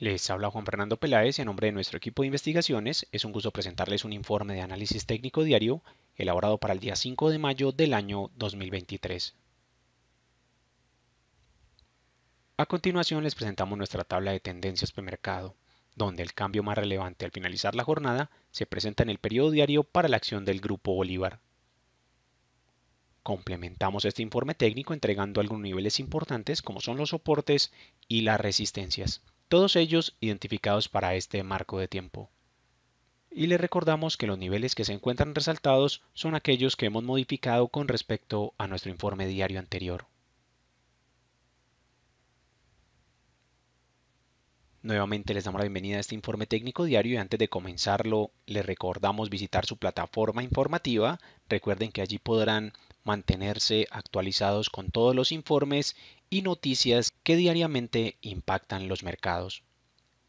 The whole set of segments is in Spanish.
Les habla Juan Fernando Peláez en nombre de nuestro equipo de investigaciones. Es un gusto presentarles un informe de análisis técnico diario elaborado para el día 5 de mayo del año 2023. A continuación les presentamos nuestra tabla de tendencias premercado, donde el cambio más relevante al finalizar la jornada se presenta en el periodo diario para la acción del Grupo Bolívar. Complementamos este informe técnico entregando algunos niveles importantes como son los soportes y las resistencias todos ellos identificados para este marco de tiempo. Y les recordamos que los niveles que se encuentran resaltados son aquellos que hemos modificado con respecto a nuestro informe diario anterior. Nuevamente les damos la bienvenida a este informe técnico diario y antes de comenzarlo les recordamos visitar su plataforma informativa. Recuerden que allí podrán mantenerse actualizados con todos los informes y noticias que diariamente impactan los mercados.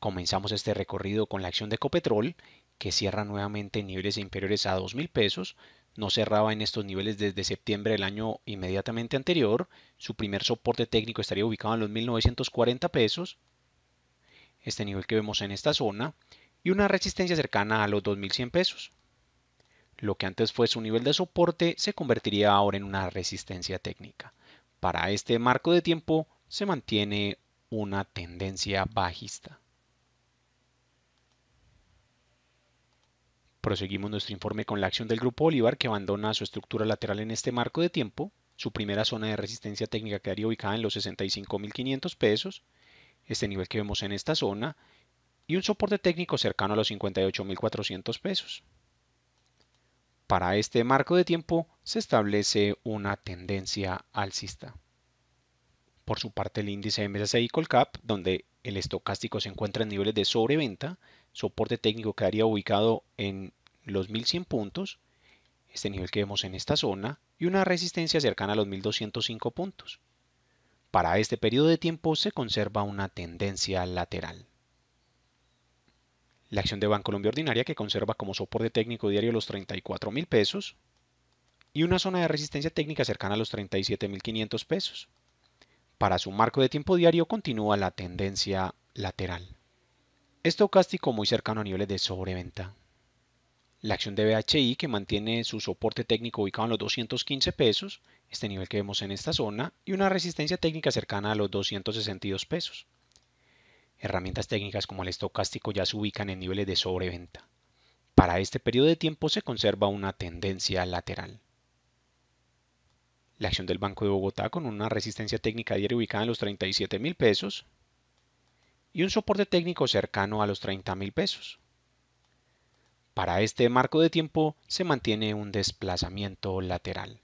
Comenzamos este recorrido con la acción de Ecopetrol, que cierra nuevamente en niveles inferiores a 2.000 pesos, no cerraba en estos niveles desde septiembre del año inmediatamente anterior, su primer soporte técnico estaría ubicado en los 1.940 pesos, este nivel que vemos en esta zona, y una resistencia cercana a los 2.100 pesos. Lo que antes fue su nivel de soporte se convertiría ahora en una resistencia técnica. Para este marco de tiempo se mantiene una tendencia bajista. Proseguimos nuestro informe con la acción del grupo Bolívar que abandona su estructura lateral en este marco de tiempo. Su primera zona de resistencia técnica quedaría ubicada en los 65.500 pesos, este nivel que vemos en esta zona, y un soporte técnico cercano a los 58.400 pesos. Para este marco de tiempo se establece una tendencia alcista. Por su parte, el índice MSCI Colcap, donde el estocástico se encuentra en niveles de sobreventa, soporte técnico quedaría ubicado en los 1100 puntos, este nivel que vemos en esta zona, y una resistencia cercana a los 1205 puntos. Para este periodo de tiempo se conserva una tendencia lateral. La acción de Bancolombia Ordinaria que conserva como soporte técnico diario los 34,000 pesos y una zona de resistencia técnica cercana a los 37,500 pesos. Para su marco de tiempo diario continúa la tendencia lateral. Estocástico muy cercano a niveles de sobreventa. La acción de BHI que mantiene su soporte técnico ubicado en los 215 pesos, este nivel que vemos en esta zona, y una resistencia técnica cercana a los 262 pesos. Herramientas técnicas como el estocástico ya se ubican en niveles de sobreventa. Para este periodo de tiempo se conserva una tendencia lateral. La acción del Banco de Bogotá con una resistencia técnica diaria ubicada en los 37,000 pesos y un soporte técnico cercano a los 30,000 pesos. Para este marco de tiempo se mantiene un desplazamiento lateral.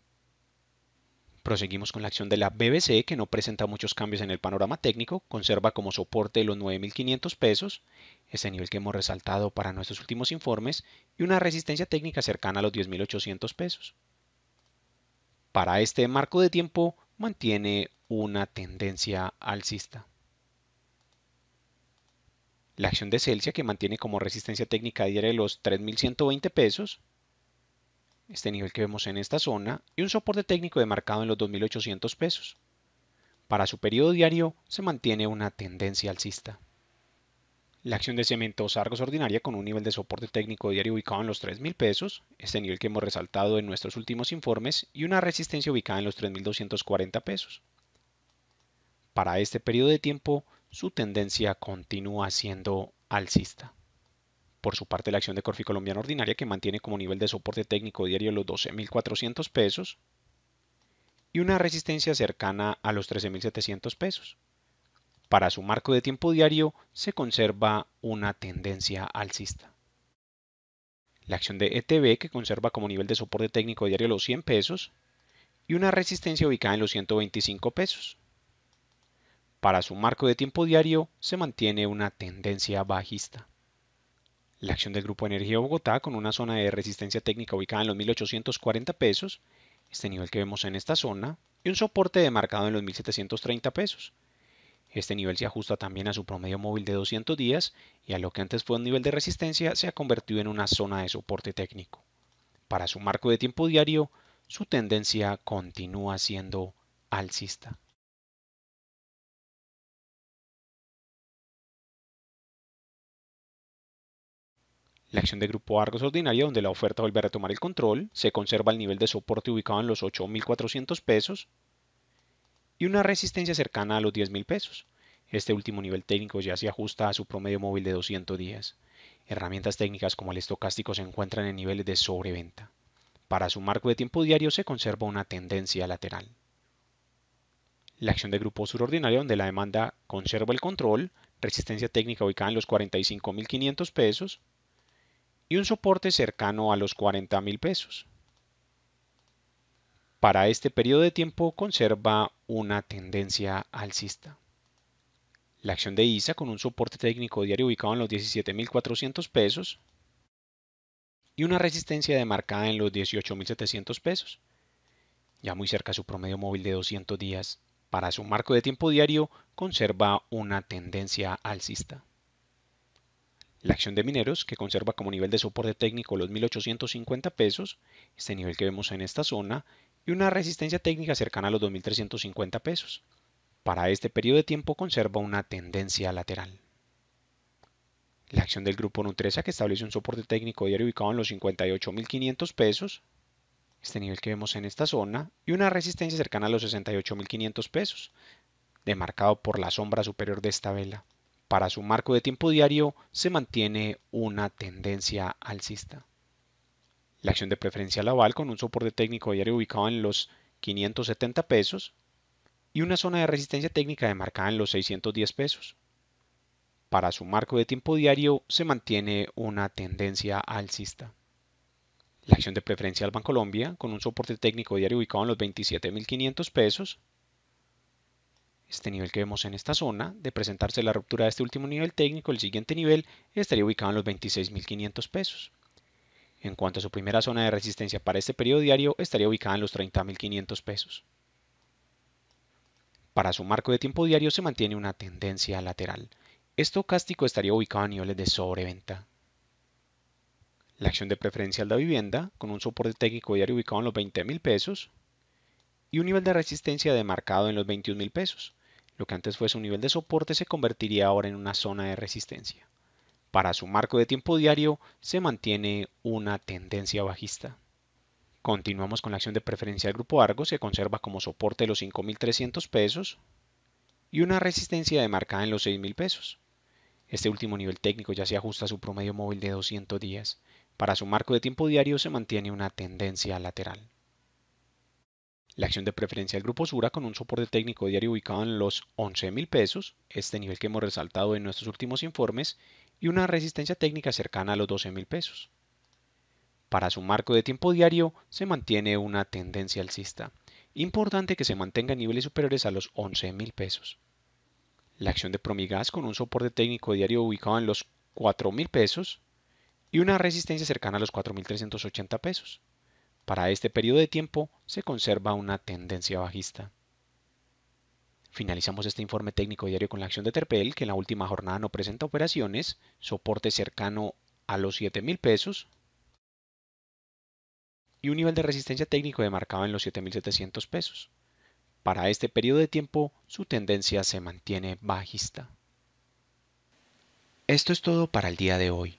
Proseguimos con la acción de la BBC que no presenta muchos cambios en el panorama técnico, conserva como soporte los 9.500 pesos, ese nivel que hemos resaltado para nuestros últimos informes, y una resistencia técnica cercana a los 10.800 pesos para este marco de tiempo mantiene una tendencia alcista. La acción de Celsius que mantiene como resistencia técnica diaria los 3.120 pesos, este nivel que vemos en esta zona, y un soporte técnico demarcado en los 2.800 pesos. Para su periodo diario se mantiene una tendencia alcista. La acción de Cemento Sargos ordinaria con un nivel de soporte técnico diario ubicado en los 3.000 pesos, este nivel que hemos resaltado en nuestros últimos informes, y una resistencia ubicada en los 3.240 pesos. Para este periodo de tiempo, su tendencia continúa siendo alcista. Por su parte, la acción de Corfi Colombiana Ordinaria, que mantiene como nivel de soporte técnico diario los 12.400 pesos, y una resistencia cercana a los 13.700 pesos. Para su marco de tiempo diario se conserva una tendencia alcista. La acción de ETB que conserva como nivel de soporte técnico diario los 100 pesos y una resistencia ubicada en los 125 pesos. Para su marco de tiempo diario se mantiene una tendencia bajista. La acción del Grupo Energía Bogotá con una zona de resistencia técnica ubicada en los 1840 pesos, este nivel que vemos en esta zona, y un soporte demarcado en los 1730 pesos, este nivel se ajusta también a su promedio móvil de 200 días y a lo que antes fue un nivel de resistencia se ha convertido en una zona de soporte técnico. Para su marco de tiempo diario, su tendencia continúa siendo alcista. La acción de grupo Argos ordinaria, donde la oferta vuelve a retomar el control, se conserva el nivel de soporte ubicado en los 8.400 pesos, y una resistencia cercana a los 10,000 mil pesos. Este último nivel técnico ya se ajusta a su promedio móvil de 200 días. Herramientas técnicas como el estocástico se encuentran en niveles de sobreventa. Para su marco de tiempo diario se conserva una tendencia lateral. La acción de grupo surordinario donde la demanda conserva el control, resistencia técnica ubicada en los 45.500 pesos y un soporte cercano a los 40.000 pesos para este periodo de tiempo conserva una tendencia alcista. La acción de ISA con un soporte técnico diario ubicado en los 17.400 pesos y una resistencia demarcada en los 18.700 pesos, ya muy cerca a su promedio móvil de 200 días. Para su marco de tiempo diario conserva una tendencia alcista. La acción de mineros, que conserva como nivel de soporte técnico los 1.850 pesos, este nivel que vemos en esta zona, y una resistencia técnica cercana a los 2.350 pesos. Para este periodo de tiempo conserva una tendencia lateral. La acción del grupo Nutresa que establece un soporte técnico diario ubicado en los 58.500 pesos, este nivel que vemos en esta zona, y una resistencia cercana a los 68.500 pesos, demarcado por la sombra superior de esta vela. Para su marco de tiempo diario se mantiene una tendencia alcista. La acción de Preferencia aval con un soporte técnico diario ubicado en los 570 pesos y una zona de resistencia técnica demarcada en los 610 pesos. Para su marco de tiempo diario se mantiene una tendencia alcista. La acción de Preferencia preferencial Colombia con un soporte técnico diario ubicado en los 27.500 pesos. Este nivel que vemos en esta zona, de presentarse la ruptura de este último nivel técnico, el siguiente nivel estaría ubicado en los 26.500 pesos. En cuanto a su primera zona de resistencia para este periodo diario, estaría ubicada en los 30.500 pesos. Para su marco de tiempo diario se mantiene una tendencia lateral. Estocástico estaría ubicado a niveles de sobreventa. La acción de preferencial de vivienda, con un soporte técnico diario ubicado en los 20.000 pesos y un nivel de resistencia demarcado en los 21.000 pesos. Lo que antes fue su nivel de soporte se convertiría ahora en una zona de resistencia. Para su marco de tiempo diario se mantiene una tendencia bajista. Continuamos con la acción de preferencia del grupo Argos Se conserva como soporte los 5.300 pesos y una resistencia demarcada en los 6.000 pesos. Este último nivel técnico ya se ajusta a su promedio móvil de 200 días. Para su marco de tiempo diario se mantiene una tendencia lateral. La acción de preferencia del Grupo Sura con un soporte técnico diario ubicado en los $11,000, pesos, este nivel que hemos resaltado en nuestros últimos informes, y una resistencia técnica cercana a los $12,000. pesos. Para su marco de tiempo diario se mantiene una tendencia alcista. Importante que se mantenga en niveles superiores a los $11,000. pesos. La acción de Promigas con un soporte técnico diario ubicado en los $4,000 pesos y una resistencia cercana a los 4.380 pesos. Para este periodo de tiempo se conserva una tendencia bajista. Finalizamos este informe técnico diario con la acción de Terpel, que en la última jornada no presenta operaciones, soporte cercano a los 7,000 pesos y un nivel de resistencia técnico demarcado en los 7.700 pesos. Para este periodo de tiempo, su tendencia se mantiene bajista. Esto es todo para el día de hoy